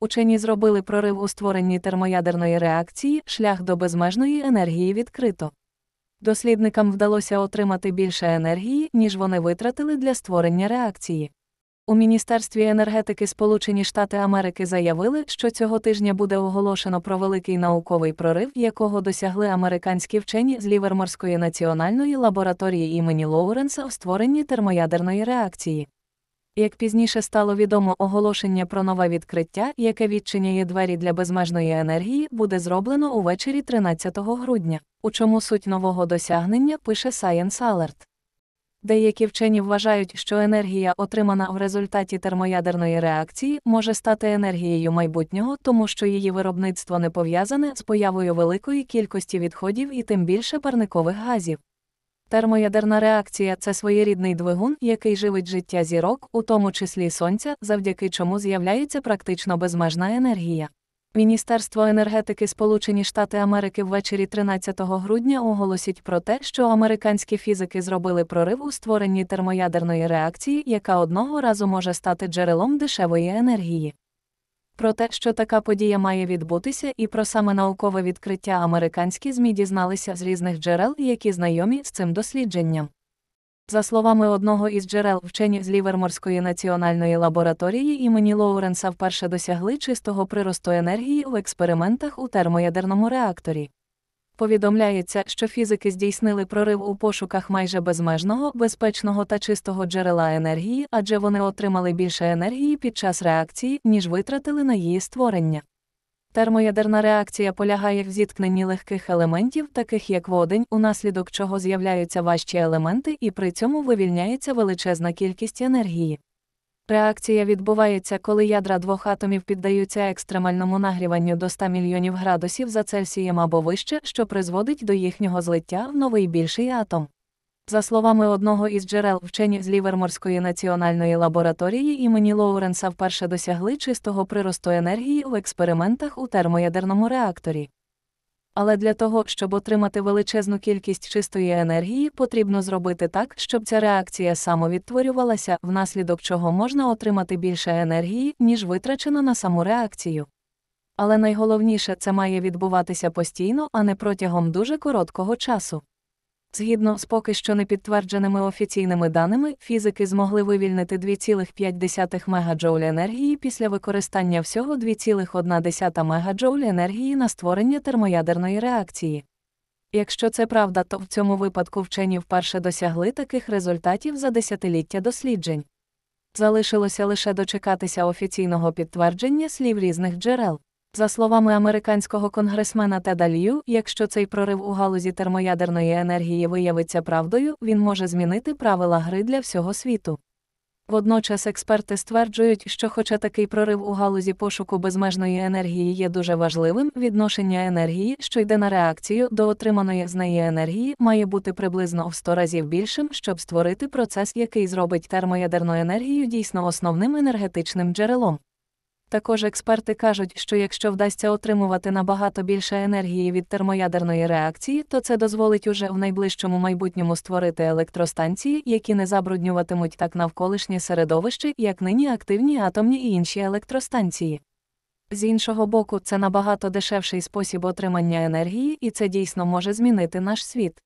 Учені зробили прорив у створенні термоядерної реакції, шлях до безмежної енергії відкрито. Дослідникам вдалося отримати більше енергії, ніж вони витратили для створення реакції. У Міністерстві енергетики Сполучені Штати Америки заявили, що цього тижня буде оголошено про великий науковий прорив, якого досягли американські вчені з Ліверморської національної лабораторії імені Лоуренса у створенні термоядерної реакції. Як пізніше стало відомо оголошення про нове відкриття, яке відчиняє двері для безмежної енергії, буде зроблено увечері 13 грудня, у чому суть нового досягнення пише Science Alert. Деякі вчені вважають, що енергія, отримана в результаті термоядерної реакції, може стати енергією майбутнього, тому що її виробництво не пов'язане з появою великої кількості відходів і тим більше парникових газів. Термоядерна реакція це своєрідний двигун, який живить життя зірок, у тому числі сонця, завдяки чому з'являється практично безмежна енергія. Міністерство енергетики Сполучені Штати Америки ввечері 13 грудня оголосить про те, що американські фізики зробили прорив у створенні термоядерної реакції, яка одного разу може стати джерелом дешевої енергії. Про те, що така подія має відбутися, і про саме наукове відкриття американські ЗМІ дізналися з різних джерел, які знайомі з цим дослідженням. За словами одного із джерел, вчені з Ліверморської національної лабораторії імені Лоуренса вперше досягли чистого приросту енергії в експериментах у термоядерному реакторі. Повідомляється, що фізики здійснили прорив у пошуках майже безмежного, безпечного та чистого джерела енергії, адже вони отримали більше енергії під час реакції, ніж витратили на її створення. Термоядерна реакція полягає в зіткненні легких елементів, таких як водень, унаслідок чого з'являються важчі елементи, і при цьому вивільняється величезна кількість енергії. Реакція відбувається, коли ядра двох атомів піддаються екстремальному нагріванню до 100 мільйонів градусів за Цельсієм або вище, що призводить до їхнього злиття в новий більший атом. За словами одного із джерел вчені з Ліверморської національної лабораторії імені Лоуренса вперше досягли чистого приросту енергії в експериментах у термоядерному реакторі але для того, щоб отримати величезну кількість чистої енергії, потрібно зробити так, щоб ця реакція самовідтворювалася, внаслідок чого можна отримати більше енергії, ніж витрачено на саму реакцію. Але найголовніше це має відбуватися постійно, а не протягом дуже короткого часу. Згідно з поки що не підтвердженими офіційними даними, фізики змогли вивільнити 2,5 МегаДжоуль енергії після використання всього 2,1 МегаДжоуль енергії на створення термоядерної реакції. Якщо це правда, то в цьому випадку вчені вперше досягли таких результатів за десятиліття досліджень. Залишилося лише дочекатися офіційного підтвердження слів різних джерел. За словами американського конгресмена Теда Лью, якщо цей прорив у галузі термоядерної енергії виявиться правдою, він може змінити правила гри для всього світу. Водночас експерти стверджують, що, хоча такий прорив у галузі пошуку безмежної енергії є дуже важливим, відношення енергії, що йде на реакцію до отриманої з неї енергії, має бути приблизно в 100 разів більшим, щоб створити процес, який зробить термоядерну енергію дійсно основним енергетичним джерелом. Також експерти кажуть, що якщо вдасться отримувати набагато більше енергії від термоядерної реакції, то це дозволить уже в найближчому майбутньому створити електростанції, які не забруднюватимуть так навколишнє середовище, як нині активні атомні і інші електростанції. З іншого боку, це набагато дешевший спосіб отримання енергії, і це дійсно може змінити наш світ.